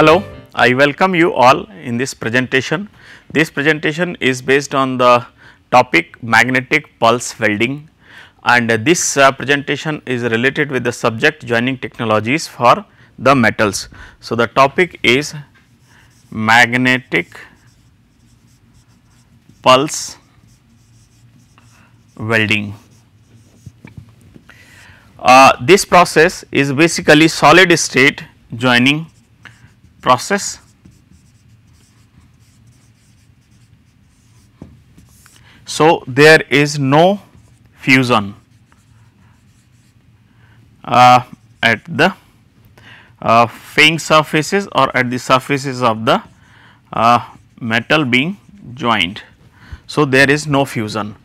Hello, I welcome you all in this presentation. This presentation is based on the topic magnetic pulse welding and this uh, presentation is related with the subject joining technologies for the metals. So, the topic is magnetic pulse welding. Uh, this process is basically solid state joining process so there is no fusion uh, at the uh, faying surfaces or at the surfaces of the uh, metal being joined. So, there is no fusion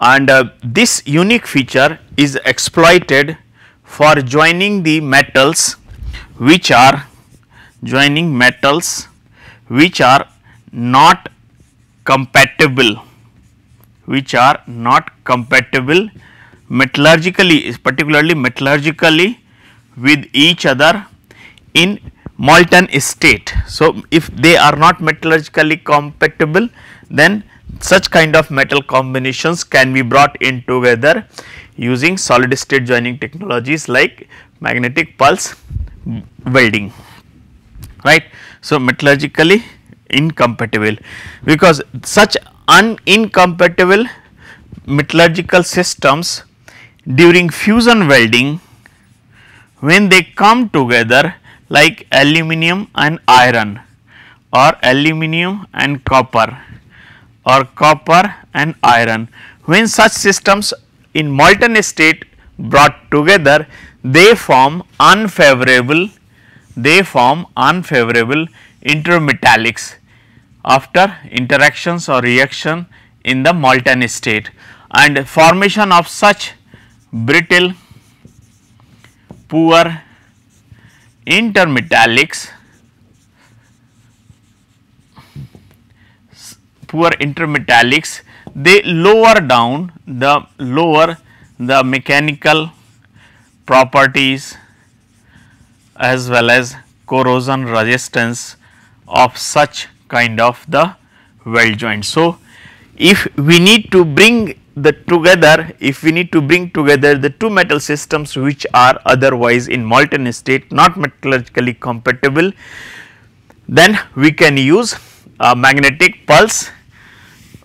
and uh, this unique feature is exploited for joining the metals which are joining metals which are not compatible which are not compatible metallurgically is particularly metallurgically with each other in molten state. So, if they are not metallurgically compatible then such kind of metal combinations can be brought in together using solid state joining technologies like magnetic pulse welding right. So, metallurgically incompatible because such unincompatible metallurgical systems during fusion welding when they come together like aluminum and iron or aluminum and copper or copper and iron. When such systems in molten state brought together they form unfavorable they form unfavorable intermetallics after interactions or reaction in the molten state and formation of such brittle poor intermetallics poor intermetallics they lower down the lower the mechanical properties as well as corrosion resistance of such kind of the weld joint. So, if we need to bring the together, if we need to bring together the two metal systems which are otherwise in molten state not metallurgically compatible, then we can use a magnetic pulse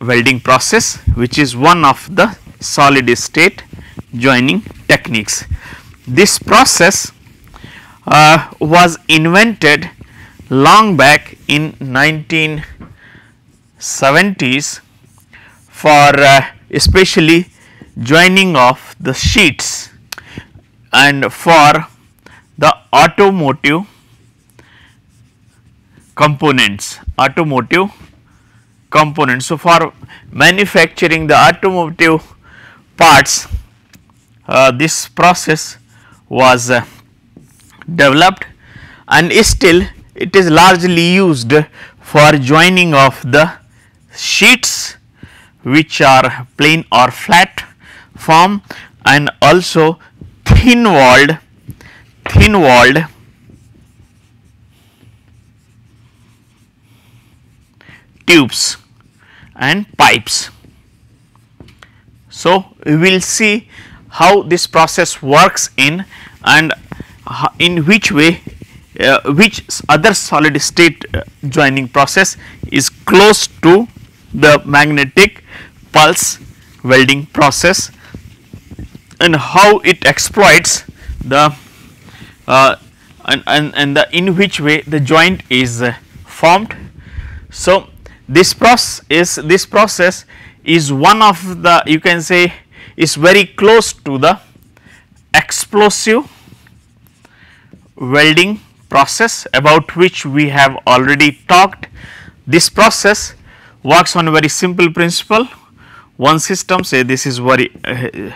welding process which is one of the solid state joining techniques. This process uh, was invented long back in 1970s for uh, especially joining of the sheets and for the automotive components automotive components. So, for manufacturing the automotive parts uh, this process was uh, developed and still it is largely used for joining of the sheets which are plain or flat form and also thin walled thin walled tubes and pipes. So, we will see how this process works in and in which way uh, which other solid state uh, joining process is close to the magnetic pulse welding process and how it exploits the uh, and, and, and the in which way the joint is uh, formed. So, this process is this process is one of the you can say is very close to the explosive welding process about which we have already talked. This process works on a very simple principle. One system say this is very uh,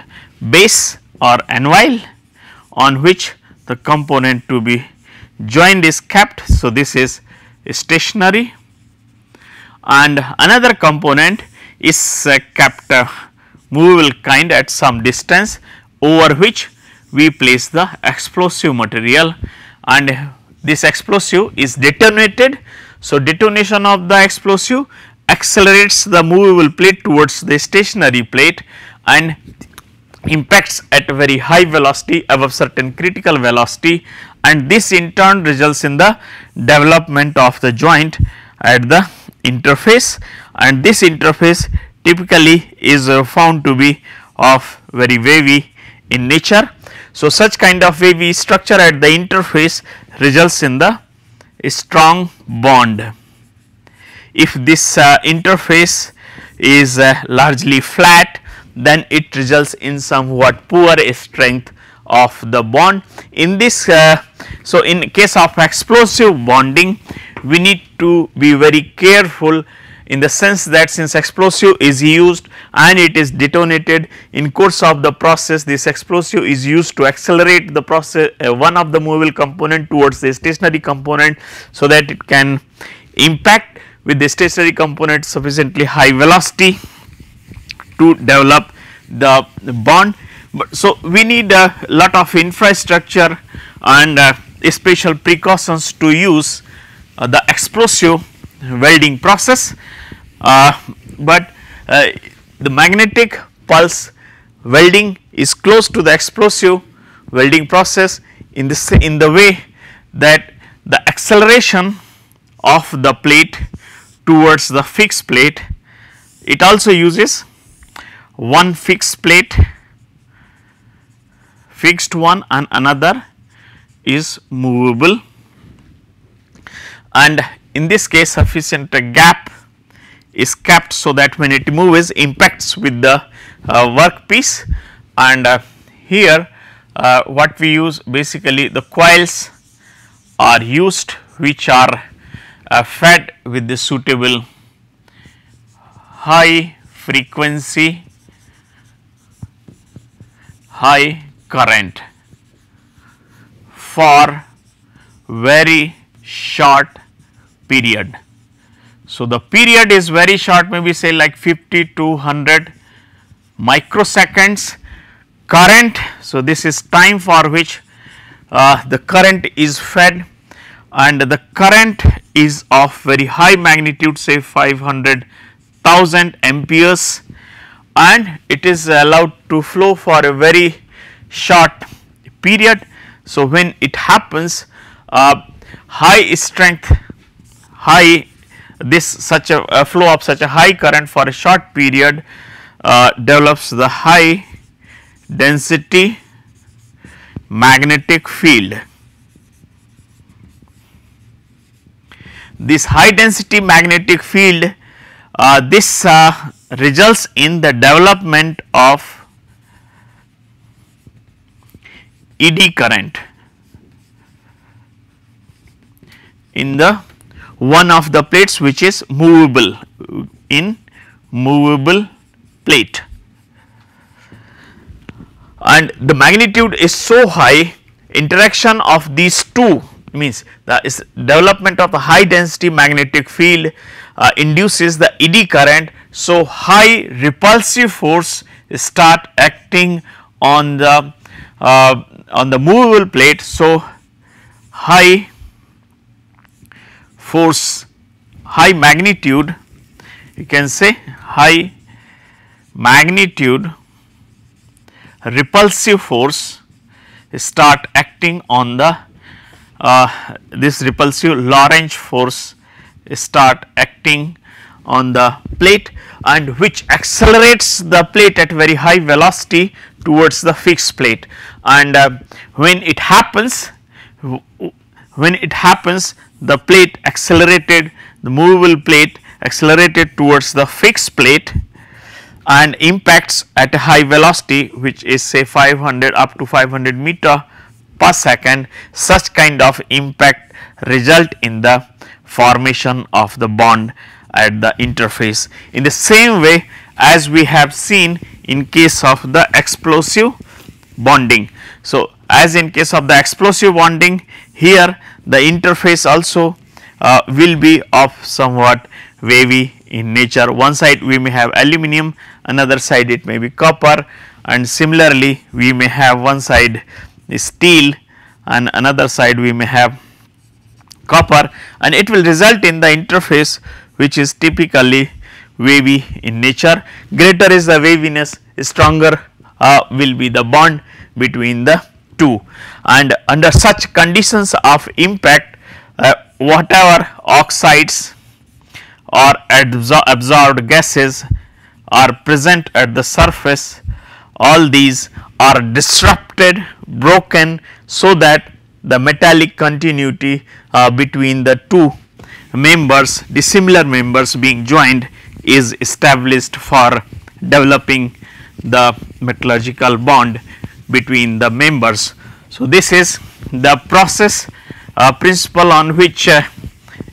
base or anvil on which the component to be joined is kept. So, this is stationary and another component is uh, kept uh, movable kind at some distance over which we place the explosive material and this explosive is detonated. So, detonation of the explosive accelerates the movable plate towards the stationary plate and impacts at very high velocity above certain critical velocity and this in turn results in the development of the joint at the interface and this interface typically is found to be of very wavy in nature so, such kind of way we structure at the interface results in the strong bond. If this uh, interface is uh, largely flat then it results in somewhat poor strength of the bond. In this uh, so in case of explosive bonding we need to be very careful in the sense that since explosive is used and it is detonated in course of the process this explosive is used to accelerate the process uh, one of the movable component towards the stationary component so that it can impact with the stationary component sufficiently high velocity to develop the bond. But so, we need a lot of infrastructure and uh, special precautions to use uh, the explosive welding process uh, but uh, the magnetic pulse welding is close to the explosive welding process in this in the way that the acceleration of the plate towards the fixed plate it also uses one fixed plate fixed one and another is movable and in this case sufficient gap is kept so that when it moves impacts with the uh, work piece and uh, here uh, what we use basically the coils are used which are uh, fed with the suitable high frequency high current for very short period so, the period is very short maybe say like 50 to 100 microseconds current. So, this is time for which uh, the current is fed and the current is of very high magnitude say 500,000 amperes and it is allowed to flow for a very short period. So, when it happens uh, high strength, high this such a, a, flow of such a high current for a short period uh, develops the high density magnetic field. This high density magnetic field uh, this uh, results in the development of eddy current in the one of the plates which is movable in movable plate and the magnitude is so high interaction of these two means the development of a high density magnetic field uh, induces the eddy current. So, high repulsive force start acting on the uh, on the movable plate. So, high force high magnitude you can say high magnitude repulsive force start acting on the uh, this repulsive Lorentz force start acting on the plate and which accelerates the plate at very high velocity towards the fixed plate and uh, when it happens when it happens the plate accelerated, the movable plate accelerated towards the fixed plate and impacts at a high velocity which is say 500 up to 500 meter per second such kind of impact result in the formation of the bond at the interface. In the same way as we have seen in case of the explosive bonding. So, as in case of the explosive bonding here the interface also uh, will be of somewhat wavy in nature. One side we may have aluminum, another side it may be copper and similarly we may have one side steel and another side we may have copper and it will result in the interface which is typically wavy in nature. Greater is the waviness, stronger uh, will be the bond between the 2 and under such conditions of impact uh, whatever oxides or absor absorbed gases are present at the surface all these are disrupted broken so that the metallic continuity uh, between the two members dissimilar members being joined is established for developing the metallurgical bond between the members. So, this is the process uh, principle on which uh,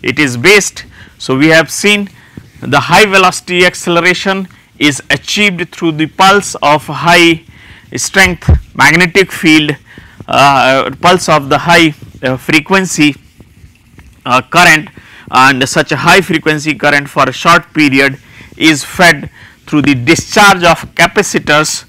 it is based. So, we have seen the high velocity acceleration is achieved through the pulse of high strength magnetic field uh, uh pulse of the high uh, frequency uh, current and such a high frequency current for a short period is fed through the discharge of capacitors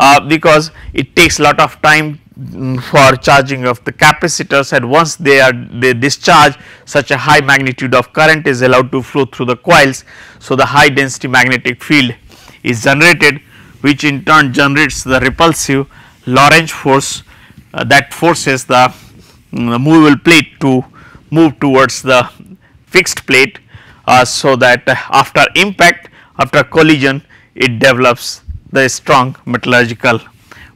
uh, because it takes lot of time mm, for charging of the capacitors and once they are they discharge such a high magnitude of current is allowed to flow through the coils. So, the high density magnetic field is generated which in turn generates the repulsive Lorentz force uh, that forces the um, movable plate to move towards the fixed plate uh, so that uh, after impact after collision it develops the strong metallurgical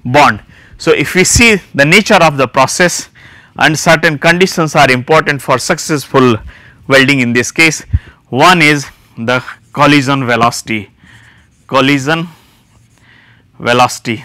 bond. So, if we see the nature of the process and certain conditions are important for successful welding in this case, one is the collision velocity, collision velocity.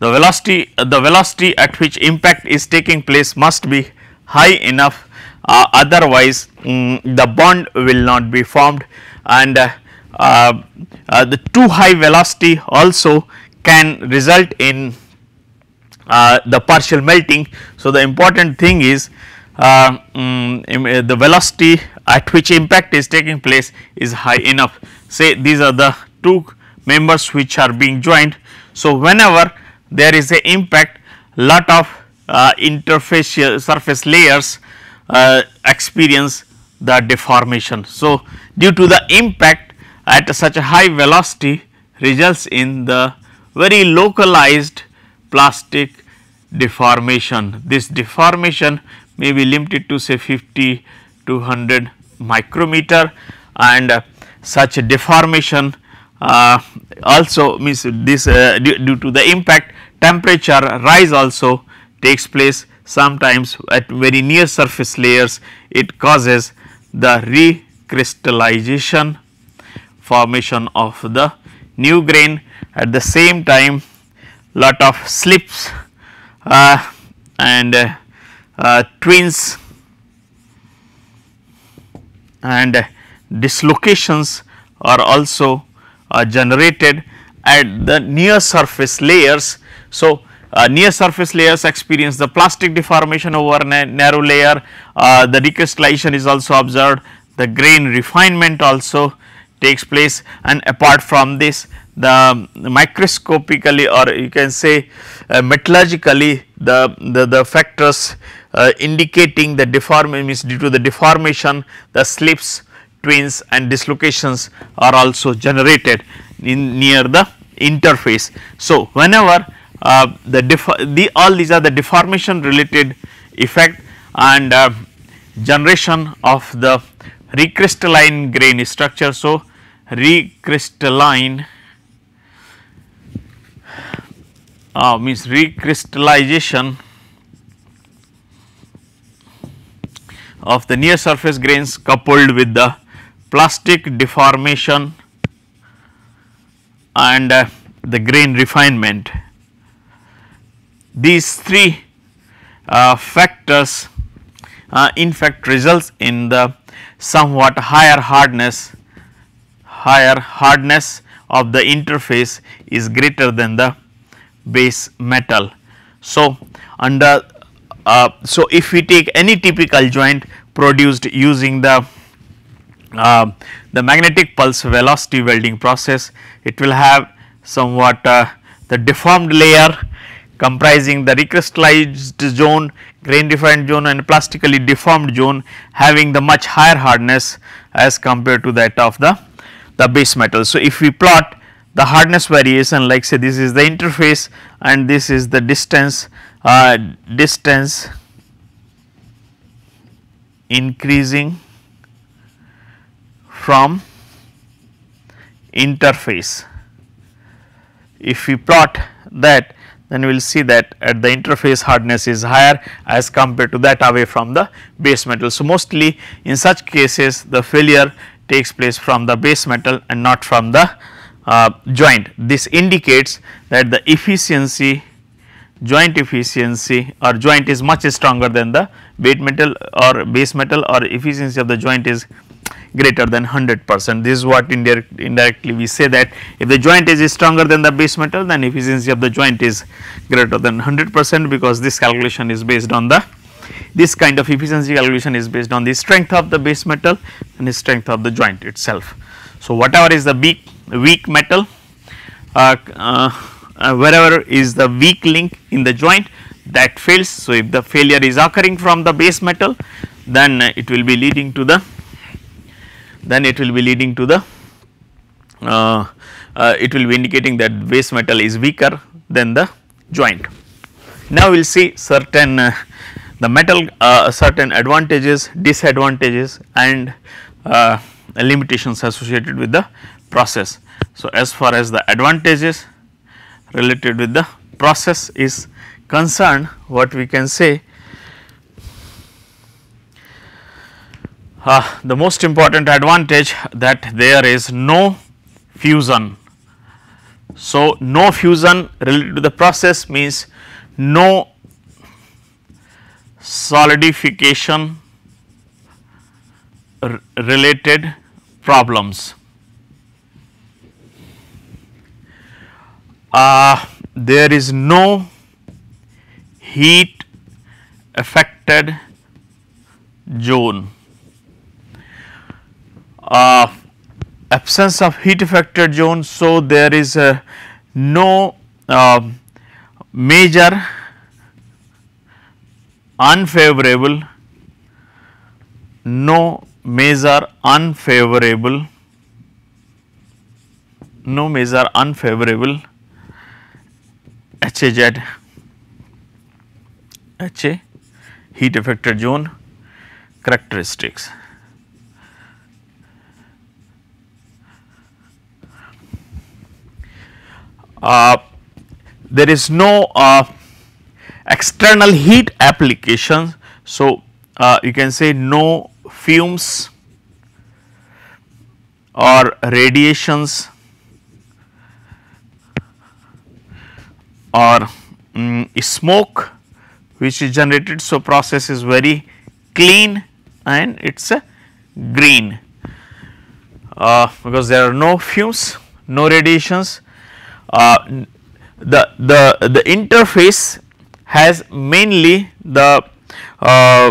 The velocity, the velocity at which impact is taking place must be high enough uh, otherwise um, the bond will not be formed and uh, uh, uh, the too high velocity also can result in uh, the partial melting. So, the important thing is um, the velocity at which impact is taking place is high enough say these are the two members which are being joined. So, whenever there is a impact lot of uh, interfacial surface layers uh, experience the deformation. So, due to the impact at such a high velocity results in the very localized plastic deformation. This deformation may be limited to say 50 to 100 micrometer and uh, such deformation uh, also means this uh, due, due, to the impact temperature rise also takes place sometimes at very near surface layers it causes the recrystallization formation of the new grain at the same time lot of slips uh, and uh, uh twins and uh, dislocations are also uh, generated at the near surface layers. So, near surface layers experience the plastic deformation over a narrow layer, the decrystallization is also observed, the grain refinement also takes place and apart from this the microscopically or you can say uh, metallurgically the, the, the factors uh, indicating the deformation means due to the deformation the slips, twins and dislocations are also generated in near the interface. So, whenever uh, the, the, all these are the deformation related effect and uh, generation of the recrystalline grain structure. So, recrystalline uh, means recrystallization of the near surface grains coupled with the plastic deformation and uh, the grain refinement. These three uh, factors uh, in fact results in the somewhat higher hardness higher hardness of the interface is greater than the base metal. So, under uh, so if we take any typical joint produced using the uh, the magnetic pulse velocity welding process, it will have somewhat uh, the deformed layer comprising the recrystallized zone, grain defined zone and plastically deformed zone having the much higher hardness as compared to that of the the base metal. So, if we plot the hardness variation like say this is the interface and this is the distance uh, distance increasing from interface. If we plot that then we will see that at the interface hardness is higher as compared to that away from the base metal. So, mostly in such cases the failure takes place from the base metal and not from the uh, joint. This indicates that the efficiency joint efficiency or joint is much stronger than the base metal or base metal or efficiency of the joint is greater than 100 percent. This is what indirect, indirectly we say that if the joint is stronger than the base metal then efficiency of the joint is greater than 100 percent because this calculation is based on the this kind of efficiency calculation is based on the strength of the base metal and the strength of the joint itself. So, whatever is the weak, weak metal, uh, uh, uh, wherever is the weak link in the joint that fails. So, if the failure is occurring from the base metal then it will be leading to the then it will be leading to the uh, uh, it will be indicating that base metal is weaker than the joint. Now, we will see certain uh, the metal uh, certain advantages, disadvantages and uh, limitations associated with the process. So, as far as the advantages related with the process is concerned, what we can say uh, the most important advantage that there is no fusion. So, no fusion related to the process means no solidification related problems. Uh, there is no heat affected zone. Uh, absence of heat affected zone, so there is uh, no uh, major unfavorable, no measure unfavorable, no measure unfavorable HAZ, HA heat affected zone characteristics. Uh, there is no uh, external heat applications. So, uh, you can say no fumes or radiations or um, smoke which is generated. So, process is very clean and it is green uh, because there are no fumes, no radiations. Uh, the, the, the interface has mainly the uh,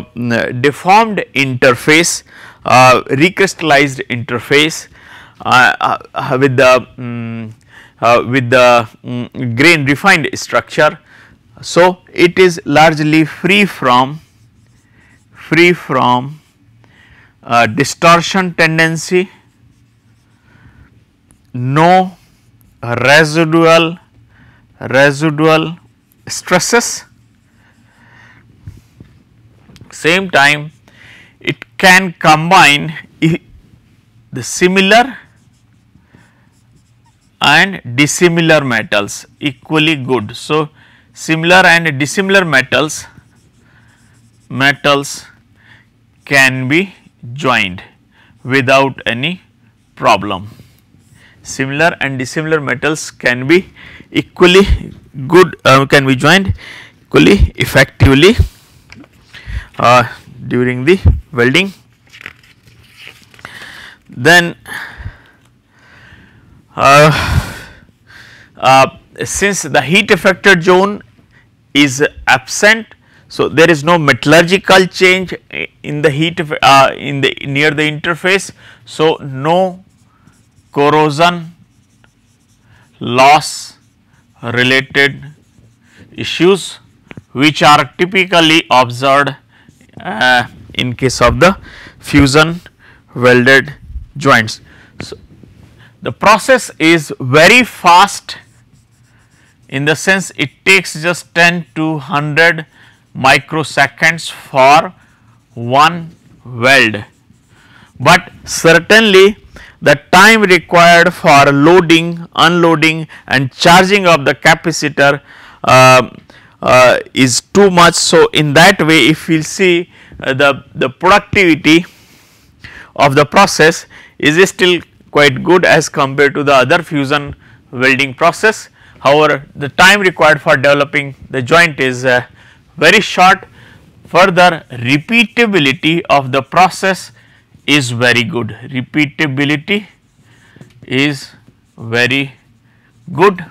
deformed interface, uh, recrystallized interface uh, uh with the um, with the um, grain refined structure. So, it is largely free from free from uh, distortion tendency, no residual residual stresses same time it can combine the similar and dissimilar metals equally good. So, similar and dissimilar metals metals can be joined without any problem. Similar and dissimilar metals can be equally good uh, can be joined equally effectively uh, during the welding. Then uh, uh, since the heat affected zone is absent so, there is no metallurgical change in the heat uh, in the near the interface. So, no corrosion loss related issues which are typically observed uh, in case of the fusion welded joints. So, the process is very fast in the sense it takes just 10 to 100 microseconds for one weld, but certainly the time required for loading, unloading and charging of the capacitor uh, uh, is too much. So, in that way if we see uh, the, the productivity of the process is still quite good as compared to the other fusion welding process. However, the time required for developing the joint is uh, very short. Further repeatability of the process is very good repeatability is very good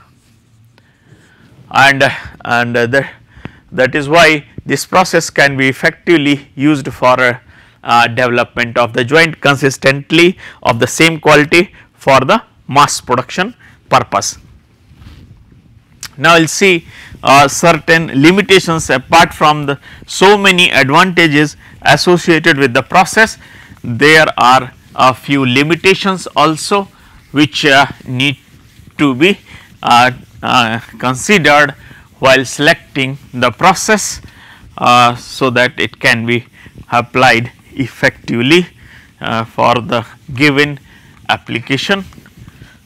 and and the, that is why this process can be effectively used for a, uh, development of the joint consistently of the same quality for the mass production purpose. Now, we will see uh, certain limitations apart from the so many advantages associated with the process there are a few limitations also which uh, need to be uh, uh, considered while selecting the process uh, so that it can be applied effectively uh, for the given application.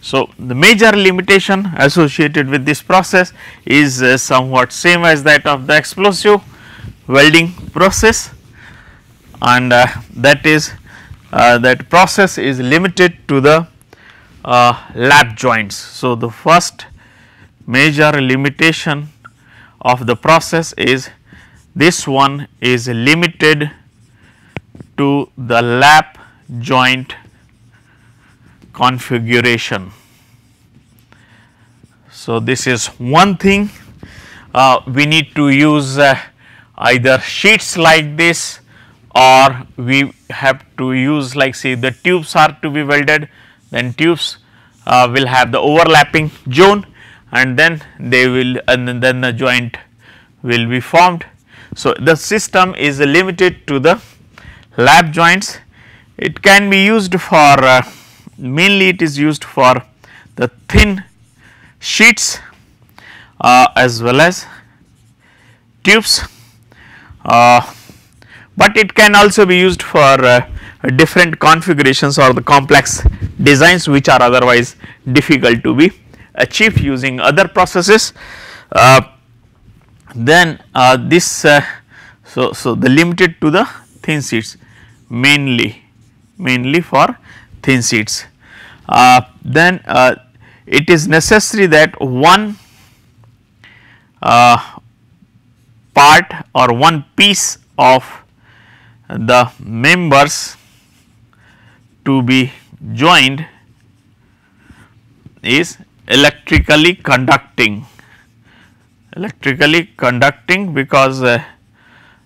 So, the major limitation associated with this process is uh, somewhat same as that of the explosive welding process and that is uh, that process is limited to the uh, lap joints. So, the first major limitation of the process is this one is limited to the lap joint configuration. So, this is one thing uh, we need to use uh, either sheets like this or we have to use like say the tubes are to be welded then tubes uh, will have the overlapping zone and then they will and then the joint will be formed. So, the system is limited to the lap joints it can be used for uh, mainly it is used for the thin sheets uh, as well as tubes. Uh, but it can also be used for uh, different configurations or the complex designs which are otherwise difficult to be achieved using other processes. Uh, then uh, this uh, so so the limited to the thin sheets mainly mainly for thin sheets. Uh, then uh, it is necessary that one part or one piece of the members to be joined is electrically conducting electrically conducting because uh,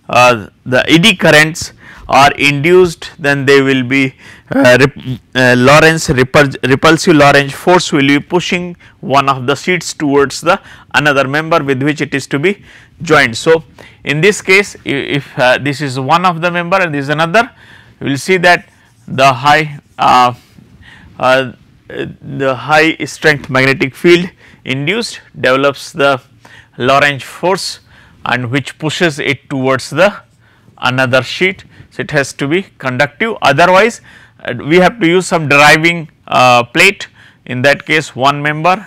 uh, the eddy currents are induced then they will be uh, rep, uh, Lorentz repulsive Lorentz force will be pushing one of the sheets towards the another member with which it is to be joined. So, in this case if uh, this is one of the member and this is another we will see that the high uh, uh, the high strength magnetic field induced develops the Lorentz force and which pushes it towards the another sheet so, it has to be conductive otherwise uh, we have to use some driving uh, plate in that case one member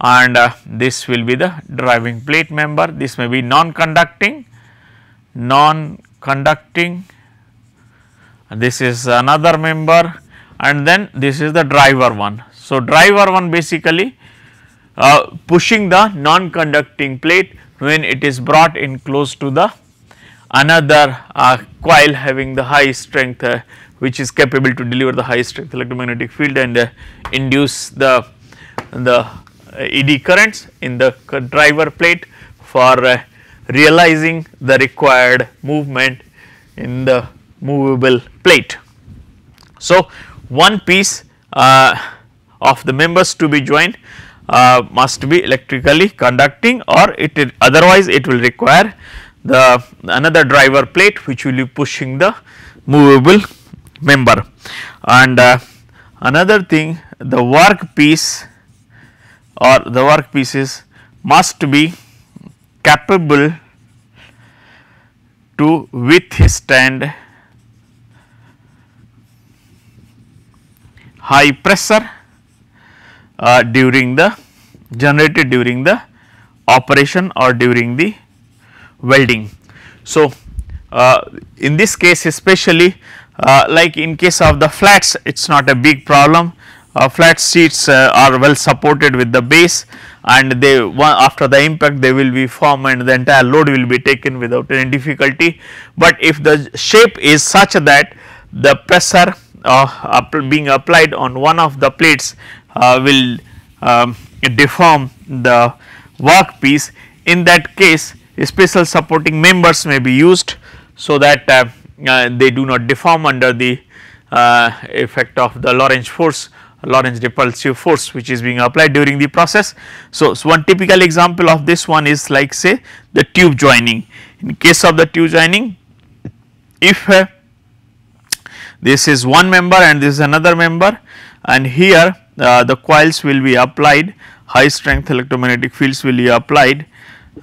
and uh, this will be the driving plate member this may be non conducting non conducting this is another member and then this is the driver one. So, driver one basically uh, pushing the non conducting plate when it is brought in close to the another uh, coil having the high strength uh, which is capable to deliver the high strength electromagnetic field and uh, induce the, the uh, ed currents in the driver plate for uh, realizing the required movement in the movable plate. So, one piece uh, of the members to be joined must be electrically conducting or it otherwise it will require the another driver plate which will be pushing the movable member and uh, another thing the work piece or the work pieces must be capable to withstand high pressure uh, during the generated during the operation or during the welding. So, uh, in this case especially uh, like in case of the flats it is not a big problem uh, flat sheets uh, are well supported with the base and they after the impact they will be formed and the entire load will be taken without any difficulty. But if the shape is such that the pressure uh, being applied on one of the plates uh, will um, deform the work piece in that case special supporting members may be used so that uh, uh, they do not deform under the uh, effect of the Lorentz force Lorentz repulsive force which is being applied during the process. So, so, one typical example of this one is like say the tube joining. In case of the tube joining, if uh, this is one member and this is another member and here uh, the coils will be applied, high strength electromagnetic fields will be applied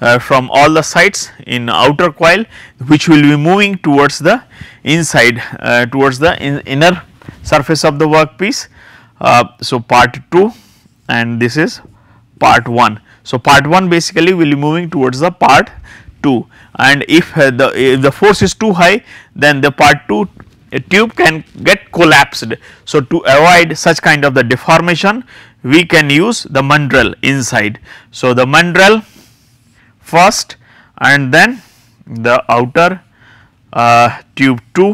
uh, from all the sides in outer coil which will be moving towards the inside uh, towards the in inner surface of the workpiece. Uh, so, part 2 and this is part 1. So, part 1 basically will be moving towards the part 2 and if uh, the if the force is too high then the part 2 tube can get collapsed. So, to avoid such kind of the deformation we can use the mandrel inside. So, the mandrel first and then the outer uh, tube 2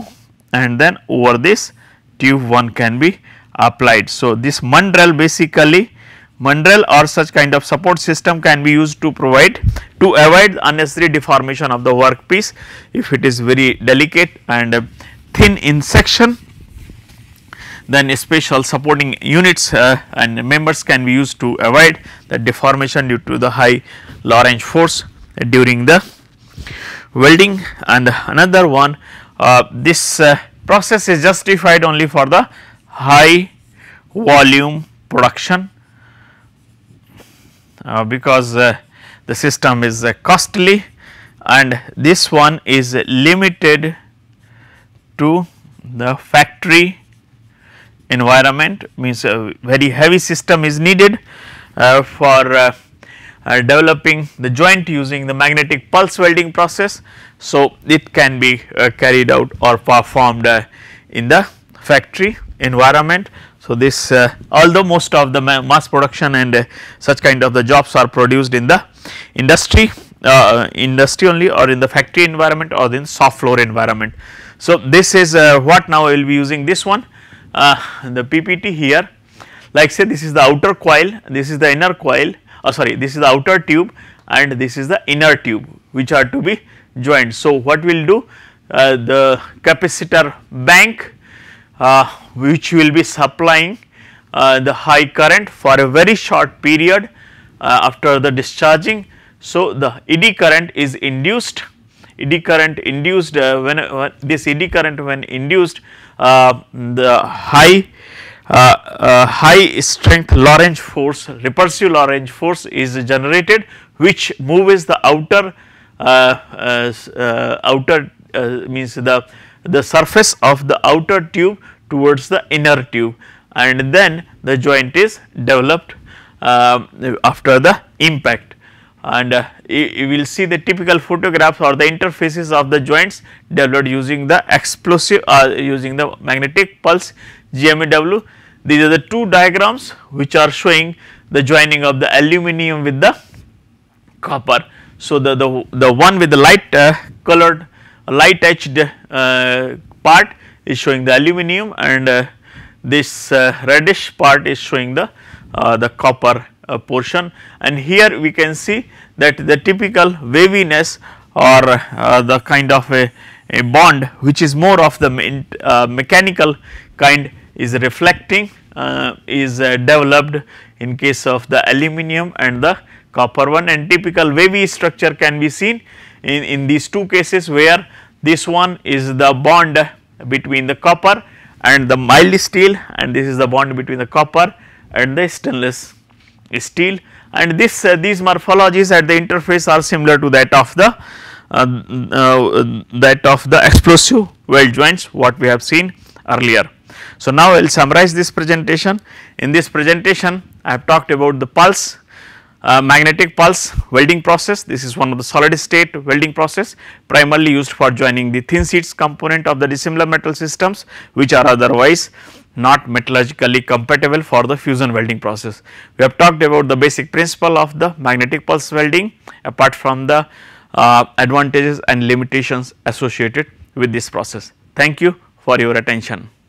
and then over this tube 1 can be applied. So, this mandrel basically mandrel or such kind of support system can be used to provide to avoid unnecessary deformation of the workpiece if it is very delicate and thin in section then special supporting units uh, and members can be used to avoid the deformation due to the high Lorentz force during the welding and another one uh, this uh, process is justified only for the high volume production uh, because uh, the system is uh, costly and this one is limited to the factory environment means a uh, very heavy system is needed uh, for uh, uh, developing the joint using the magnetic pulse welding process. So, it can be uh, carried out or performed uh, in the factory environment. So, this although most of the ma mass production and such kind of the jobs are produced in the industry industry only or in the factory environment or in soft floor environment. So, this is what now we will be using this one uh, the PPT here like say this is the outer coil, this is the inner coil oh sorry this is the outer tube and this is the inner tube which are to be joined. So, what we will do uh, the capacitor bank uh, which will be supplying uh, the high current for a very short period uh, after the discharging. So, the eddy current is induced eddy current induced uh, when, this eddy current when induced uh, the high uh, uh, high strength Lorentz force repulsive Lorentz force is generated which moves the outer outer means the the surface of the outer tube towards the inner tube and then the joint is developed uh, after the impact and uh, you, you will see the typical photographs or the interfaces of the joints developed using the explosive uh, using the magnetic pulse GMAW. These are the two diagrams which are showing the joining of the aluminum with the copper. So, the, the, the one with the light uh, colored light etched uh, part is showing the aluminum and uh, this uh, reddish part is showing the uh, the copper uh, portion and here we can see that the typical waviness or uh, the kind of a, a, bond which is more of the uh, mechanical kind is reflecting uh, is uh, developed in case of the aluminum and the copper one and typical wavy structure can be seen in, in these two cases where this one is the bond between the copper and the mild steel and this is the bond between the copper and the stainless steel and this uh, these morphologies at the interface are similar to that of the uh, uh, that of the explosive weld joints what we have seen earlier. So, now I will summarize this presentation. In this presentation I have talked about the pulse, uh, magnetic pulse welding process. This is one of the solid state welding process primarily used for joining the thin sheets component of the dissimilar metal systems which are otherwise not metallurgically compatible for the fusion welding process. We have talked about the basic principle of the magnetic pulse welding apart from the uh, advantages and limitations associated with this process. Thank you for your attention.